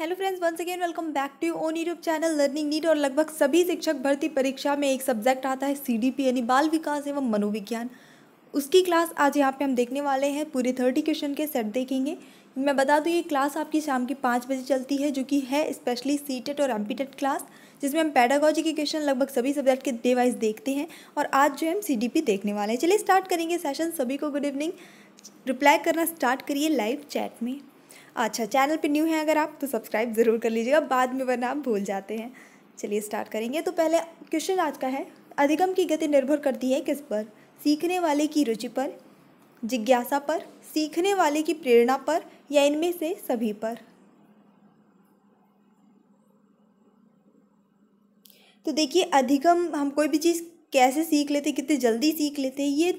hello friends once again welcome back to own YouTube channel learning NEET और लगभग सभी शिक्षक भर्ती परीक्षा में एक सब्जेक्ट आता है सीडीपी यानी बाल विकास एवं मनोविज्ञान उसकी क्लास आज यहाँ पे हम देखने वाले हैं पूरे थर्टी क्वेश्चन के सेट देखेंगे मैं बता दूँ ये क्लास आपकी शाम की पाँच बजे चलती है जो कि है स्पेशली सी और एम क्लास जिसमें हम पैडागोजी के क्वेश्चन लगभग सभी सब्जेक्ट के डे वाइज देखते हैं और आज जो हम सी देखने वाले हैं चलिए स्टार्ट करेंगे सेशन सभी को गुड इवनिंग रिप्लाई करना स्टार्ट करिए लाइव चैट में अच्छा चैनल पे न्यू है अगर आप तो सब्सक्राइब ज़रूर कर लीजिएगा बाद में वरना आप भूल जाते हैं चलिए स्टार्ट करेंगे तो पहले क्वेश्चन आज का है अधिगम की गति निर्भर करती है किस पर सीखने वाले की रुचि पर जिज्ञासा पर सीखने वाले की प्रेरणा पर या इनमें से सभी पर तो देखिए अधिगम हम कोई भी चीज़ कैसे सीख लेते कितनी जल्दी सीख लेते ये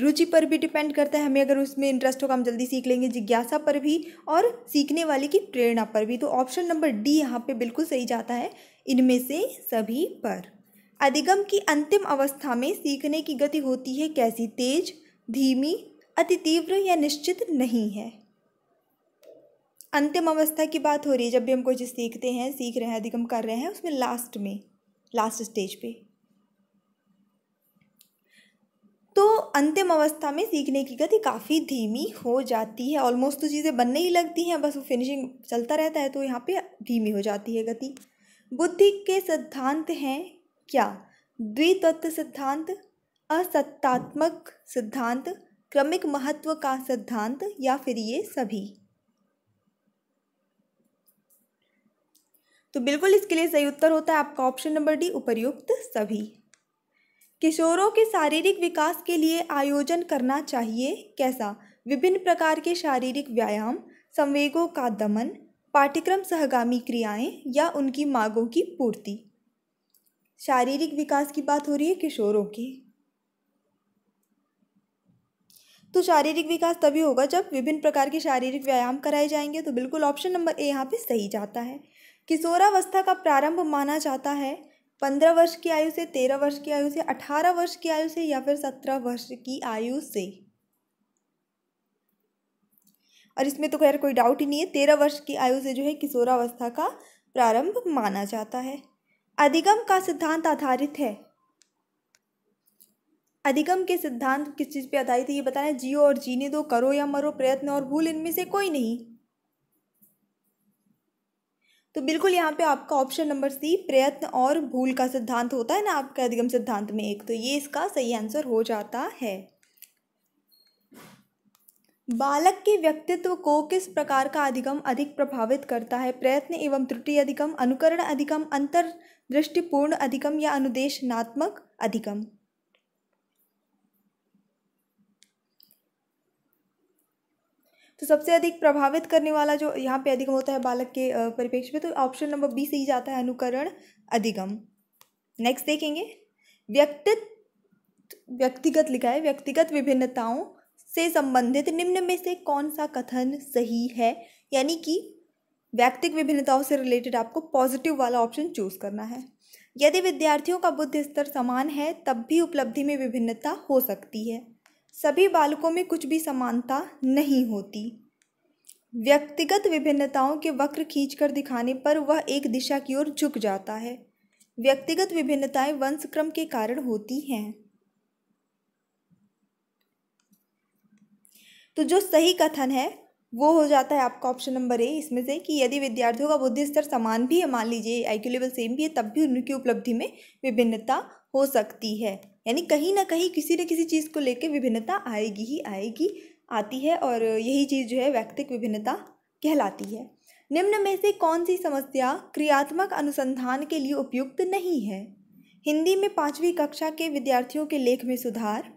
रुचि पर भी डिपेंड करता है हमें अगर उसमें इंटरेस्ट होगा हम जल्दी सीख लेंगे जिज्ञासा पर भी और सीखने वाले की प्रेरणा पर भी तो ऑप्शन नंबर डी यहाँ पे बिल्कुल सही जाता है इनमें से सभी पर अधिगम की अंतिम अवस्था में सीखने की गति होती है कैसी तेज धीमी अति तीव्र या निश्चित नहीं है अंतिम अवस्था की बात हो रही है जब भी हम कोई चीज़ सीखते हैं सीख रहे हैं अधिगम कर रहे हैं उसमें लास्ट में लास्ट स्टेज पे तो अंतिम अवस्था में सीखने की गति काफ़ी धीमी हो जाती है ऑलमोस्ट तो चीज़ें बनने ही लगती हैं बस वो फिनिशिंग चलता रहता है तो यहाँ पे धीमी हो जाती है गति बुद्धि के सिद्धांत हैं क्या द्वितत्व सिद्धांत असत्तात्मक सिद्धांत क्रमिक महत्व का सिद्धांत या फिर ये सभी तो बिल्कुल इसके लिए सही उत्तर होता है आपका ऑप्शन नंबर डी उपर्युक्त सभी किशोरों के शारीरिक विकास के लिए आयोजन करना चाहिए कैसा विभिन्न प्रकार के शारीरिक व्यायाम संवेगों का दमन पाठ्यक्रम सहगामी क्रियाएं या उनकी मांगों की पूर्ति शारीरिक विकास की बात हो रही है किशोरों की तो शारीरिक विकास तभी होगा जब विभिन्न प्रकार के शारीरिक व्यायाम कराए जाएंगे तो बिल्कुल ऑप्शन नंबर ए यहाँ पे सही जाता है किशोरावस्था का प्रारंभ माना जाता है पंद्रह वर्ष की आयु से तेरह वर्ष की आयु से अठारह वर्ष की आयु से या फिर सत्रह वर्ष की आयु से और इसमें तो खैर कोई डाउट ही नहीं है तेरह वर्ष की आयु से जो है किशोरावस्था का प्रारंभ माना जाता है अधिगम का सिद्धांत आधारित है अधिगम के सिद्धांत किस चीज़ पे आधारित है ये बताना जियो और जीने दो करो या मरो प्रयत्न और भूल इनमें से कोई नहीं तो बिल्कुल यहाँ पे आपका ऑप्शन नंबर सी प्रयत्न और भूल का सिद्धांत होता है ना आपका अधिगम सिद्धांत में एक तो ये इसका सही आंसर हो जाता है बालक के व्यक्तित्व को किस प्रकार का अधिगम अधिक प्रभावित करता है प्रयत्न एवं त्रुटि अधिगम अनुकरण अधिगम दृष्टिपूर्ण अधिगम या अनुदेशनात्मक अधिगम तो सबसे अधिक प्रभावित करने वाला जो यहाँ पे अधिगम होता है बालक के परिप्रेक्ष्य में तो ऑप्शन नंबर बी सही जाता है अनुकरण अधिगम नेक्स्ट देखेंगे व्यक्तित्व व्यक्तिगत लिखा है व्यक्तिगत विभिन्नताओं से संबंधित निम्न में से कौन सा कथन सही है यानी कि व्यक्तिक विभिन्नताओं से रिलेटेड आपको पॉजिटिव वाला ऑप्शन चूज करना है यदि विद्यार्थियों का बुद्धि स्तर समान है तब भी उपलब्धि में विभिन्नता हो सकती है सभी बालकों में कुछ भी समानता नहीं होती व्यक्तिगत विभिन्नताओं के वक्र खींचकर दिखाने पर वह एक दिशा की ओर झुक जाता है व्यक्तिगत विभिन्नताएं वंशक्रम के कारण होती हैं तो जो सही कथन है वो हो जाता है आपका ऑप्शन नंबर ए इसमें से कि यदि विद्यार्थियों का बुद्धि स्तर समान भी है मान लीजिए आईक्यू लेवल सेम भी है तब भी उनकी उपलब्धि में विभिन्नता हो सकती है यानी कहीं ना कहीं किसी न किसी चीज़ को लेकर विभिन्नता आएगी ही आएगी आती है और यही चीज़ जो है व्यक्तिक विभिन्नता कहलाती है निम्न में से कौन सी समस्या क्रियात्मक अनुसंधान के लिए उपयुक्त नहीं है हिंदी में पाँचवीं कक्षा के विद्यार्थियों के लेख में सुधार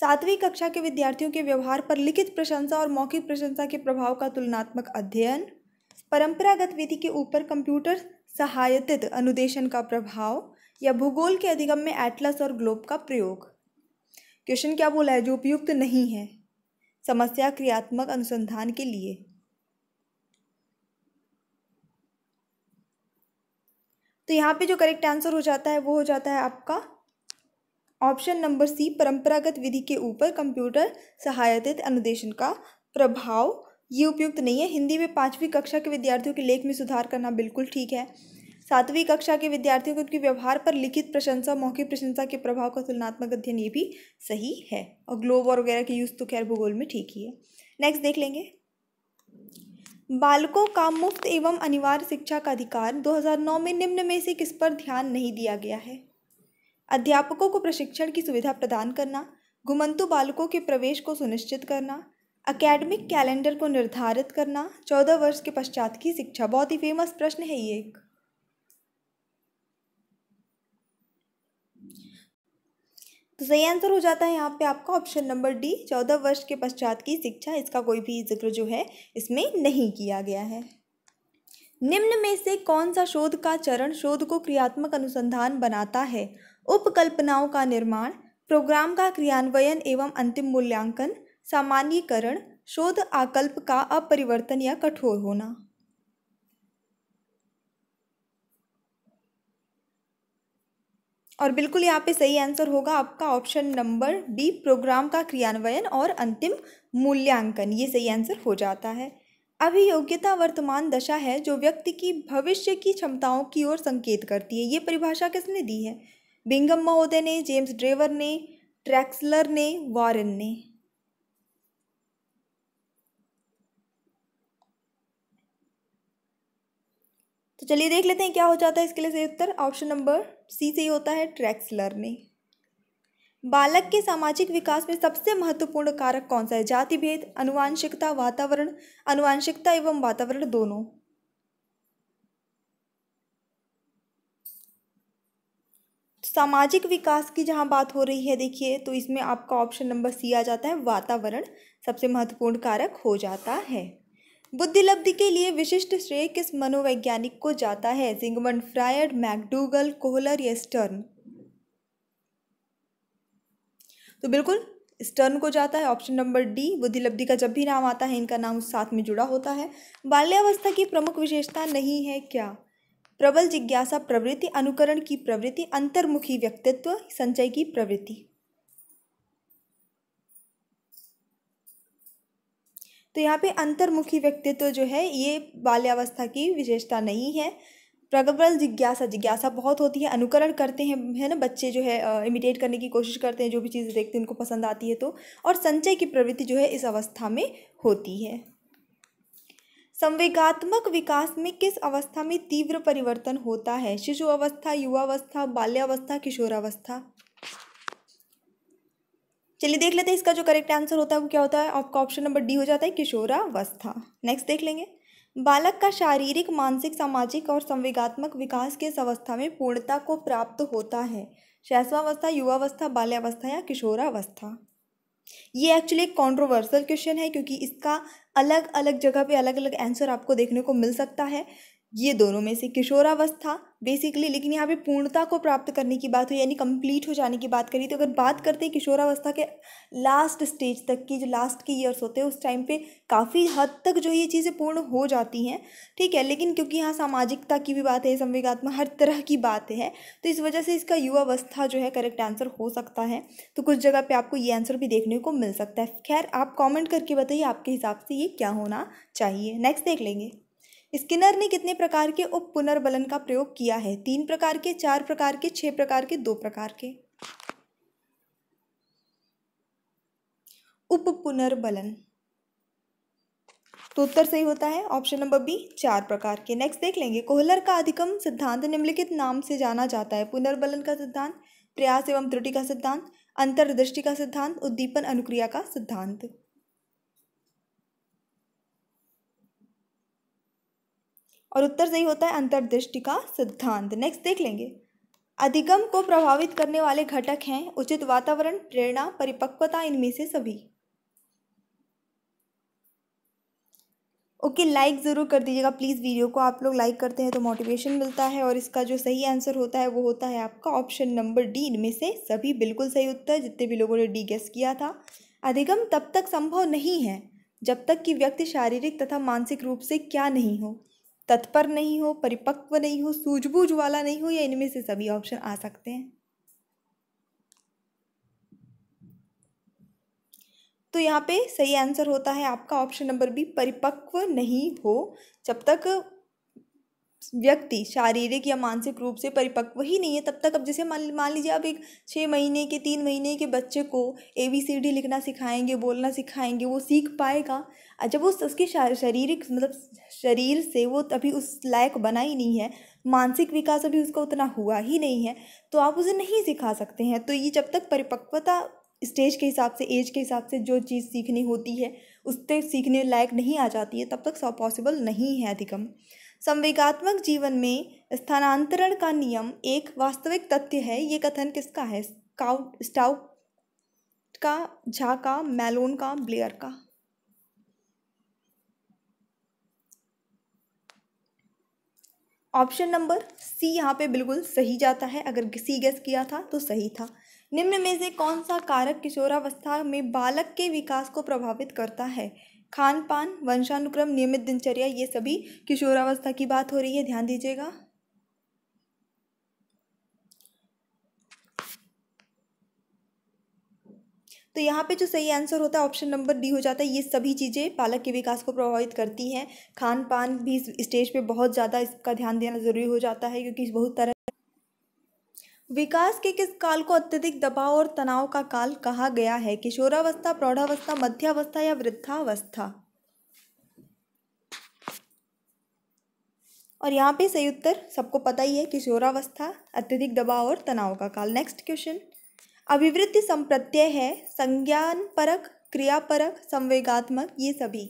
सातवीं कक्षा के विद्यार्थियों के व्यवहार पर लिखित प्रशंसा और मौखिक प्रशंसा के प्रभाव का तुलनात्मक अध्ययन परंपरागत विधि के ऊपर कंप्यूटर सहायतित अनुदेशन का प्रभाव या भूगोल के अधिगम में एटलस और ग्लोब का प्रयोग क्वेश्चन क्या बोला है जो उपयुक्त नहीं है समस्या क्रियात्मक अनुसंधान के लिए तो यहाँ पे जो करेक्ट आंसर हो जाता है वो हो जाता है आपका ऑप्शन नंबर सी परंपरागत विधि के ऊपर कंप्यूटर सहायतित अनुदेशन का प्रभाव ये उपयुक्त नहीं है हिंदी में पांचवी कक्षा के विद्यार्थियों के लेख में सुधार करना बिल्कुल ठीक है सातवीं कक्षा के विद्यार्थियों को उनके व्यवहार पर लिखित प्रशंसा मौखिक प्रशंसा के प्रभाव का तुलनात्मक अध्ययन ये भी सही है और ग्लोब और वगैरह के यूज़ तो खैर भूगोल में ठीक ही है नेक्स्ट देख लेंगे बालकों का मुफ्त एवं अनिवार्य शिक्षा का अधिकार 2009 में निम्न में से किस पर ध्यान नहीं दिया गया है अध्यापकों को प्रशिक्षण की सुविधा प्रदान करना घुमंतु बालकों के प्रवेश को सुनिश्चित करना अकेडमिक कैलेंडर को निर्धारित करना चौदह वर्ष के पश्चात की शिक्षा बहुत ही फेमस प्रश्न है ये एक तो सही आंसर हो जाता है यहाँ पे आपका ऑप्शन नंबर डी चौदह वर्ष के पश्चात की शिक्षा इसका कोई भी जिक्र जो है इसमें नहीं किया गया है निम्न में से कौन सा शोध का चरण शोध को क्रियात्मक अनुसंधान बनाता है उपकल्पनाओं का निर्माण प्रोग्राम का क्रियान्वयन एवं अंतिम मूल्यांकन सामान्यकरण शोध आकल्प का अपरिवर्तन या कठोर होना और बिल्कुल यहाँ पे सही आंसर होगा आपका ऑप्शन नंबर बी प्रोग्राम का क्रियान्वयन और अंतिम मूल्यांकन ये सही आंसर हो जाता है अभियोग्यता वर्तमान दशा है जो व्यक्ति की भविष्य की क्षमताओं की ओर संकेत करती है ये परिभाषा किसने दी है बिंगम महोदय ने जेम्स ड्रेवर ने ट्रैक्सलर ने वॉरेन ने तो चलिए देख लेते हैं क्या हो जाता है इसके लिए सही उत्तर ऑप्शन नंबर सी से होता है ट्रैक्स लर्निंग बालक के सामाजिक विकास में सबसे महत्वपूर्ण कारक कौन सा है जाति भेद अनुवांशिकता वातावरण अनुवांशिकता एवं वातावरण दोनों सामाजिक विकास की जहाँ बात हो रही है देखिए तो इसमें आपका ऑप्शन नंबर सी आ जाता है वातावरण सबसे महत्वपूर्ण कारक हो जाता है बुद्धिलब्धि के लिए विशिष्ट श्रेय किस मनोवैज्ञानिक को जाता है जिंगमन फ्रायड मैकडूगल कोहलर या स्टर्न तो बिल्कुल स्टर्न को जाता है ऑप्शन नंबर डी बुद्धिलब्धि का जब भी नाम आता है इनका नाम साथ में जुड़ा होता है बाल्यावस्था की प्रमुख विशेषता नहीं है क्या प्रबल जिज्ञासा प्रवृत्ति अनुकरण की प्रवृत्ति अंतर्मुखी व्यक्तित्व संचय की प्रवृत्ति तो यहाँ पे अंतर्मुखी व्यक्तित्व जो है ये बाल्यावस्था की विशेषता नहीं है प्रबल जिज्ञासा जिज्ञासा बहुत होती है अनुकरण करते हैं है ना बच्चे जो है इमिटेट करने की कोशिश करते हैं जो भी चीज़ देखते हैं उनको पसंद आती है तो और संचय की प्रवृत्ति जो है इस अवस्था में होती है संवेगात्मक विकास में किस अवस्था में तीव्र परिवर्तन होता है शिशु अवस्था युवावस्था बाल्यावस्था किशोरावस्था चलिए देख लेते हैं इसका जो करेक्ट आंसर होता है वो क्या होता है आपका ऑप्शन नंबर डी हो जाता है किशोरावस्था नेक्स्ट देख लेंगे बालक का शारीरिक मानसिक सामाजिक और संविगात्मक विकास के अवस्था में पूर्णता को प्राप्त होता है शैशवावस्था युवावस्था बाल्यावस्था या किशोरावस्था ये एक्चुअली एक कॉन्ट्रोवर्सल क्वेश्चन है क्योंकि इसका अलग अलग जगह पे अलग अलग आंसर आपको देखने को मिल सकता है ये दोनों में से किशोरावस्था बेसिकली लेकिन यहाँ पे पूर्णता को प्राप्त करने की बात हो यानी कंप्लीट हो जाने की बात करी तो अगर बात करते हैं किशोरावस्था के लास्ट स्टेज तक की जो लास्ट के ईयर्स होते हैं उस टाइम पे काफ़ी हद तक जो ये चीज़ें पूर्ण हो जाती हैं ठीक है लेकिन क्योंकि यहाँ सामाजिकता की भी बात है संवेगात्मक हर तरह की बात है तो इस वजह से इसका युवावस्था जो है करेक्ट आंसर हो सकता है तो कुछ जगह पर आपको ये आंसर भी देखने को मिल सकता है खैर आप कॉमेंट करके बताइए आपके हिसाब से ये क्या होना चाहिए नेक्स्ट देख लेंगे स्किनर ने कितने प्रकार के उप पुनर्बलन का प्रयोग किया है तीन प्रकार के चार प्रकार के छह प्रकार के दो प्रकार के उप पुनर्बलन तो उत्तर सही होता है ऑप्शन नंबर बी चार प्रकार के नेक्स्ट देख लेंगे कोहलर का अधिकम सिद्धांत निम्नलिखित नाम से जाना जाता है पुनर्बलन का सिद्धांत प्रयास एवं त्रुटि का सिद्धांत अंतर्दृष्टि का सिद्धांत उद्दीपन अनुक्रिया का सिद्धांत और उत्तर सही होता है अंतर्दृष्टि का सिद्धांत नेक्स्ट देख लेंगे अधिगम को प्रभावित करने वाले घटक हैं उचित वातावरण प्रेरणा परिपक्वता इनमें से सभी ओके लाइक ज़रूर कर दीजिएगा प्लीज़ वीडियो को आप लोग लाइक करते हैं तो मोटिवेशन मिलता है और इसका जो सही आंसर होता है वो होता है आपका ऑप्शन नंबर डी इनमें से सभी बिल्कुल सही उत्तर जितने भी लोगों ने डी गेस किया था अधिगम तब तक संभव नहीं है जब तक कि व्यक्ति शारीरिक तथा मानसिक रूप से क्या नहीं हो तत्पर नहीं हो परिपक्व नहीं हो सूझबूझ वाला नहीं हो या इनमें से सभी ऑप्शन आ सकते हैं तो यहाँ पे सही आंसर होता है आपका ऑप्शन नंबर बी परिपक्व नहीं हो जब तक व्यक्ति शारीरिक या मानसिक रूप से परिपक्व ही नहीं है तब तक अब जैसे मान मान लीजिए आप एक छः महीने के तीन महीने के बच्चे को ए बी सी डी लिखना सिखाएंगे बोलना सिखाएंगे वो सीख पाएगा जब उस उसके शारीरिक मतलब शरीर से वो अभी उस लायक बना ही नहीं है मानसिक विकास अभी उसका उतना हुआ ही नहीं है तो आप उसे नहीं सिखा सकते हैं तो ये जब तक परिपक्वता स्टेज के हिसाब से एज के हिसाब से जो चीज़ सीखनी होती है उससे सीखने लायक नहीं आ जाती है तब तक पॉसिबल नहीं है अधिकम संवेगात्मक जीवन में स्थानांतरण का नियम एक वास्तविक तथ्य है ये कथन किसका है स्काउट स्टाउट का झा का मैलोन का ब्लेयर का ऑप्शन नंबर सी यहाँ पे बिल्कुल सही जाता है अगर सी गैस किया था तो सही था निम्न में से कौन सा कारक किशोरावस्था में बालक के विकास को प्रभावित करता है खान पान वंशानुक्रम नियमित दिनचर्या ये सभी किशोरावस्था की बात हो रही है ध्यान दीजिएगा तो यहाँ पे जो सही आंसर होता है ऑप्शन नंबर डी हो जाता है ये सभी चीज़ें पालक के विकास को प्रभावित करती हैं खान पान भी स्टेज पे बहुत ज़्यादा इसका ध्यान देना ज़रूरी हो जाता है क्योंकि बहुत तरह विकास के किस काल को अत्यधिक दबाव और तनाव का काल कहा गया है किशोरावस्था प्रौढ़ावस्था मध्यावस्था या वृद्धावस्था और यहाँ पे सही उत्तर सबको पता ही है किशोरावस्था अत्यधिक दबाव और तनाव का काल नेक्स्ट क्वेश्चन अभिवृत्ति संप्रत्यय है संज्ञान परक क्रियापरक संवेगात्मक ये सभी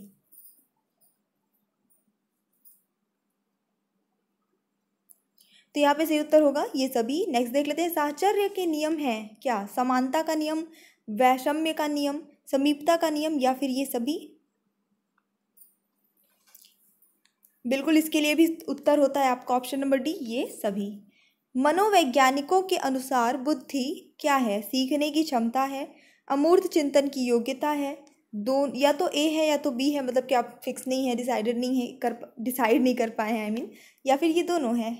तो यहाँ पे सही उत्तर होगा ये सभी नेक्स्ट देख लेते हैं साहचर्य के नियम हैं क्या समानता का नियम वैषम्य का नियम समीपता का नियम या फिर ये सभी बिल्कुल इसके लिए भी उत्तर होता है आपका ऑप्शन नंबर डी ये सभी मनोवैज्ञानिकों के अनुसार बुद्धि क्या है सीखने की क्षमता है अमूर्त चिंतन की योग्यता है दो या तो ए है या तो बी है मतलब कि आप फिक्स नहीं है डिसाइडेड नहीं है कर डिसाइड नहीं कर पाए हैं आई मीन या फिर ये दोनों है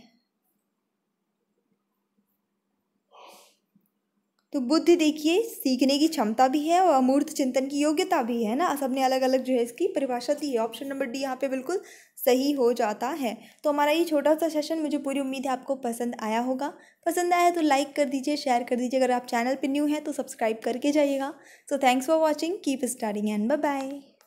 तो बुद्धि देखिए सीखने की क्षमता भी है और अमूर्त चिंतन की योग्यता भी है ना सबने अलग अलग जो है इसकी परिभाषा दी है ऑप्शन नंबर डी यहाँ पे बिल्कुल सही हो जाता है तो हमारा ये छोटा सा सेशन मुझे पूरी उम्मीद है आपको पसंद आया होगा पसंद आया तो लाइक कर दीजिए शेयर कर दीजिए अगर आप चैनल पर न्यू हैं तो सब्सक्राइब करके जाइएगा so thanks for watching keep starting and bye